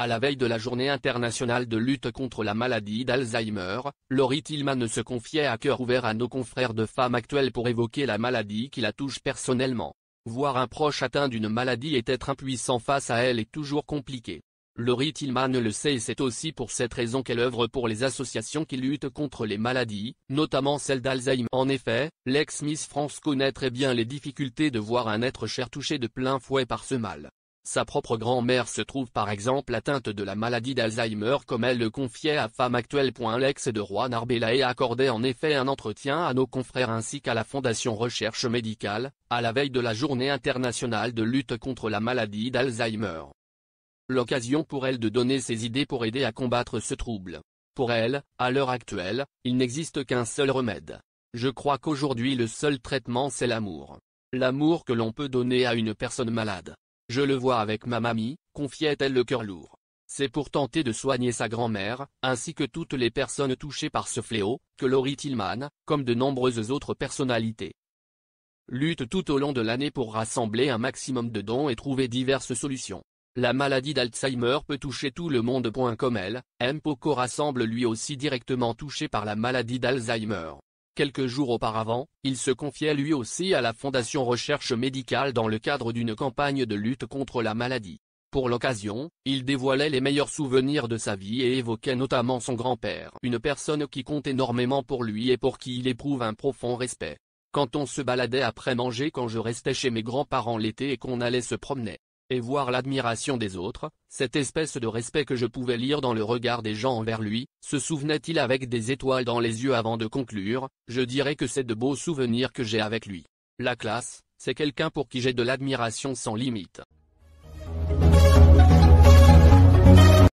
À la veille de la journée internationale de lutte contre la maladie d'Alzheimer, Laurie Tillman se confiait à cœur ouvert à nos confrères de femmes actuelles pour évoquer la maladie qui la touche personnellement. Voir un proche atteint d'une maladie et être impuissant face à elle est toujours compliqué. Laurie Tillman le sait et c'est aussi pour cette raison qu'elle œuvre pour les associations qui luttent contre les maladies, notamment celle d'Alzheimer. En effet, l'ex-Miss France connaît très bien les difficultés de voir un être cher touché de plein fouet par ce mal. Sa propre grand-mère se trouve par exemple atteinte de la maladie d'Alzheimer comme elle le confiait à Femme Actuelle. L'ex de Narbella et accordait en effet un entretien à nos confrères ainsi qu'à la Fondation Recherche Médicale, à la veille de la Journée Internationale de Lutte contre la Maladie d'Alzheimer. L'occasion pour elle de donner ses idées pour aider à combattre ce trouble. Pour elle, à l'heure actuelle, il n'existe qu'un seul remède. Je crois qu'aujourd'hui le seul traitement c'est l'amour. L'amour que l'on peut donner à une personne malade. Je le vois avec ma mamie, confiait-elle le cœur lourd. C'est pour tenter de soigner sa grand-mère, ainsi que toutes les personnes touchées par ce fléau, que Laurie Tillman, comme de nombreuses autres personnalités, lutte tout au long de l'année pour rassembler un maximum de dons et trouver diverses solutions. La maladie d'Alzheimer peut toucher tout le monde. Comme elle, M. Poco rassemble lui aussi directement touché par la maladie d'Alzheimer. Quelques jours auparavant, il se confiait lui aussi à la Fondation Recherche Médicale dans le cadre d'une campagne de lutte contre la maladie. Pour l'occasion, il dévoilait les meilleurs souvenirs de sa vie et évoquait notamment son grand-père, une personne qui compte énormément pour lui et pour qui il éprouve un profond respect. Quand on se baladait après manger quand je restais chez mes grands-parents l'été et qu'on allait se promener, et voir l'admiration des autres, cette espèce de respect que je pouvais lire dans le regard des gens envers lui, se souvenait-il avec des étoiles dans les yeux avant de conclure, je dirais que c'est de beaux souvenirs que j'ai avec lui. La classe, c'est quelqu'un pour qui j'ai de l'admiration sans limite.